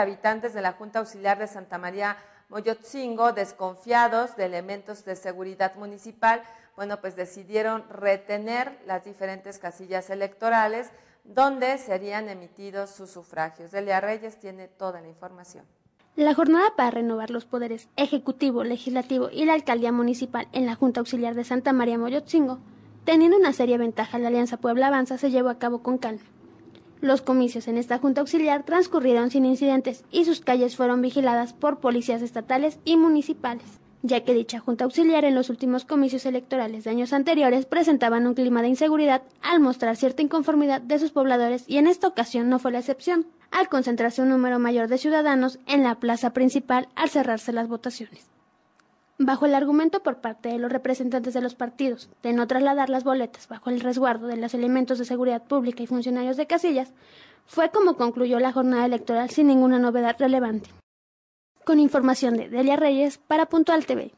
habitantes de la Junta Auxiliar de Santa María Moyotzingo, desconfiados de elementos de seguridad municipal, bueno, pues decidieron retener las diferentes casillas electorales donde serían emitidos sus sufragios. Delia Reyes tiene toda la información. La jornada para renovar los poderes ejecutivo, legislativo y la alcaldía municipal en la Junta Auxiliar de Santa María Moyotzingo, teniendo una seria ventaja la Alianza Puebla Avanza, se llevó a cabo con calma. Los comicios en esta Junta Auxiliar transcurrieron sin incidentes y sus calles fueron vigiladas por policías estatales y municipales, ya que dicha Junta Auxiliar en los últimos comicios electorales de años anteriores presentaban un clima de inseguridad al mostrar cierta inconformidad de sus pobladores y en esta ocasión no fue la excepción, al concentrarse un número mayor de ciudadanos en la plaza principal al cerrarse las votaciones bajo el argumento por parte de los representantes de los partidos de no trasladar las boletas bajo el resguardo de los elementos de seguridad pública y funcionarios de casillas, fue como concluyó la jornada electoral sin ninguna novedad relevante. Con información de Delia Reyes para Puntual TV.